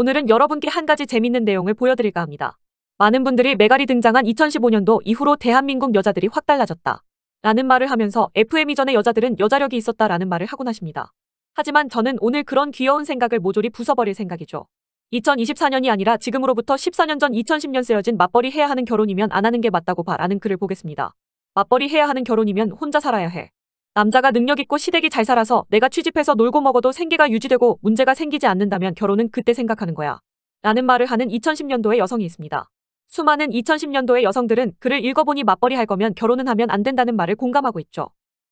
오늘은 여러분께 한 가지 재밌는 내용을 보여드릴까 합니다. 많은 분들이 메갈이 등장한 2015년도 이후로 대한민국 여자들이 확 달라졌다. 라는 말을 하면서 FM 이전의 여자들은 여자력이 있었다라는 말을 하곤 하십니다. 하지만 저는 오늘 그런 귀여운 생각을 모조리 부숴버릴 생각이죠. 2024년이 아니라 지금으로부터 14년 전 2010년 쓰여진 맞벌이 해야 하는 결혼이면 안 하는 게 맞다고 봐라는 글을 보겠습니다. 맞벌이 해야 하는 결혼이면 혼자 살아야 해. 남자가 능력있고 시댁이 잘 살아서 내가 취집해서 놀고 먹어도 생계가 유지되고 문제가 생기지 않는다면 결혼은 그때 생각하는 거야. 라는 말을 하는 2010년도의 여성이 있습니다. 수많은 2010년도의 여성들은 글을 읽어보니 맞벌이 할 거면 결혼은 하면 안 된다는 말을 공감하고 있죠.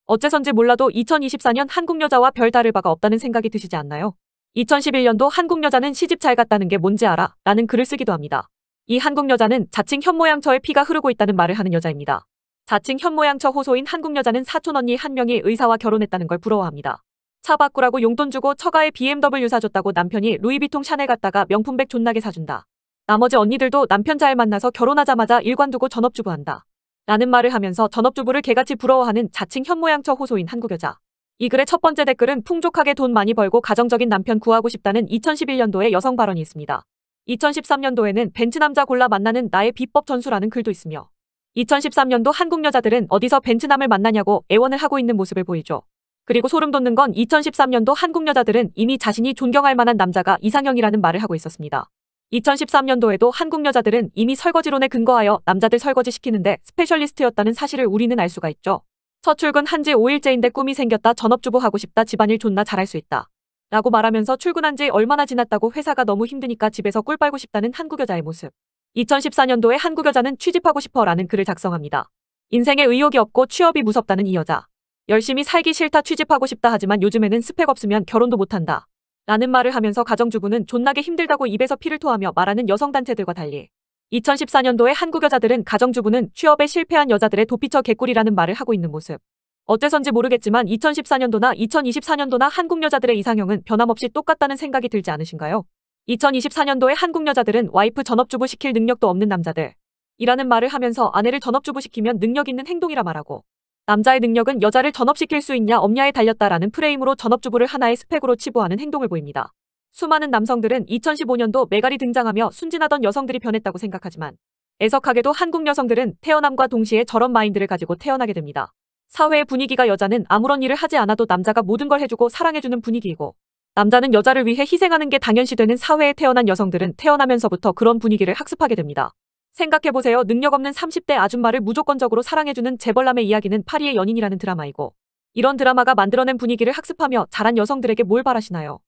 어째선지 몰라도 2024년 한국 여자와 별다를 바가 없다는 생각이 드시지 않나요? 2011년도 한국 여자는 시집 잘 갔다는 게 뭔지 알아? 라는 글을 쓰기도 합니다. 이 한국 여자는 자칭 현모양처의 피가 흐르고 있다는 말을 하는 여자입니다. 자칭 현모양처 호소인 한국 여자는 사촌 언니 한 명이 의사와 결혼했다는 걸 부러워합니다. 차 바꾸라고 용돈 주고 처가에 BMW 사줬다고 남편이 루이비통 샤넬 갔다가 명품백 존나게 사준다. 나머지 언니들도 남편 잘 만나서 결혼하자마자 일관 두고 전업주부한다. 라는 말을 하면서 전업주부를 개같이 부러워하는 자칭 현모양처 호소인 한국 여자. 이 글의 첫 번째 댓글은 풍족하게 돈 많이 벌고 가정적인 남편 구하고 싶다는 2011년도의 여성 발언이 있습니다. 2013년도에는 벤츠 남자 골라 만나는 나의 비법 전수라는 글도 있으며 2013년도 한국 여자들은 어디서 벤츠남을 만나냐고 애원을 하고 있는 모습을 보이죠. 그리고 소름 돋는 건 2013년도 한국 여자들은 이미 자신이 존경할 만한 남자가 이상형이라는 말을 하고 있었습니다. 2013년도에도 한국 여자들은 이미 설거지론에 근거하여 남자들 설거지 시키는데 스페셜리스트였다는 사실을 우리는 알 수가 있죠. 첫 출근 한지 5일째인데 꿈이 생겼다 전업주부 하고 싶다 집안일 존나 잘할 수 있다. 라고 말하면서 출근한 지 얼마나 지났다고 회사가 너무 힘드니까 집에서 꿀 빨고 싶다는 한국 여자의 모습. 2014년도에 한국 여자는 취직하고 싶어 라는 글을 작성합니다. 인생에 의욕이 없고 취업이 무섭다는 이 여자. 열심히 살기 싫다 취직하고 싶다 하지만 요즘에는 스펙 없으면 결혼도 못한다. 라는 말을 하면서 가정주부는 존나게 힘들다고 입에서 피를 토하며 말하는 여성단체들과 달리 2014년도에 한국 여자들은 가정주부는 취업에 실패한 여자들의 도피처 개꿀이라는 말을 하고 있는 모습. 어째선지 모르겠지만 2014년도나 2024년도나 한국 여자들의 이상형은 변함없이 똑같다는 생각이 들지 않으신가요? 2024년도에 한국 여자들은 와이프 전업주부 시킬 능력도 없는 남자들. 이라는 말을 하면서 아내를 전업주부 시키면 능력 있는 행동이라 말하고 남자의 능력은 여자를 전업시킬 수 있냐 없냐에 달렸다라는 프레임으로 전업주부를 하나의 스펙으로 치부하는 행동을 보입니다. 수많은 남성들은 2015년도 메갈이 등장하며 순진하던 여성들이 변했다고 생각하지만 애석하게도 한국 여성들은 태어남과 동시에 저런 마인드를 가지고 태어나게 됩니다. 사회의 분위기가 여자는 아무런 일을 하지 않아도 남자가 모든 걸 해주고 사랑해주는 분위기이고 남자는 여자를 위해 희생하는 게 당연시되는 사회에 태어난 여성들은 태어나면서부터 그런 분위기를 학습하게 됩니다. 생각해보세요. 능력 없는 30대 아줌마를 무조건적으로 사랑해주는 재벌남의 이야기는 파리의 연인이라는 드라마이고 이런 드라마가 만들어낸 분위기를 학습하며 자란 여성들에게 뭘 바라시나요?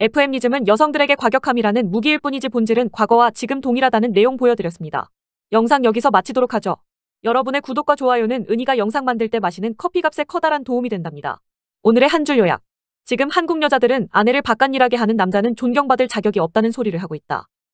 f m 리즘은 여성들에게 과격함이라는 무기일 뿐이지 본질은 과거와 지금 동일하다는 내용 보여드렸습니다. 영상 여기서 마치도록 하죠. 여러분의 구독과 좋아요는 은희가 영상 만들 때 마시는 커피값에 커다란 도움이 된답니다. 오늘의 한 줄 요약 지금 한국 여자들은 아내를 바깥일하게 하는 남자는 존경받을 자격이 없다는 소리를 하고 있다.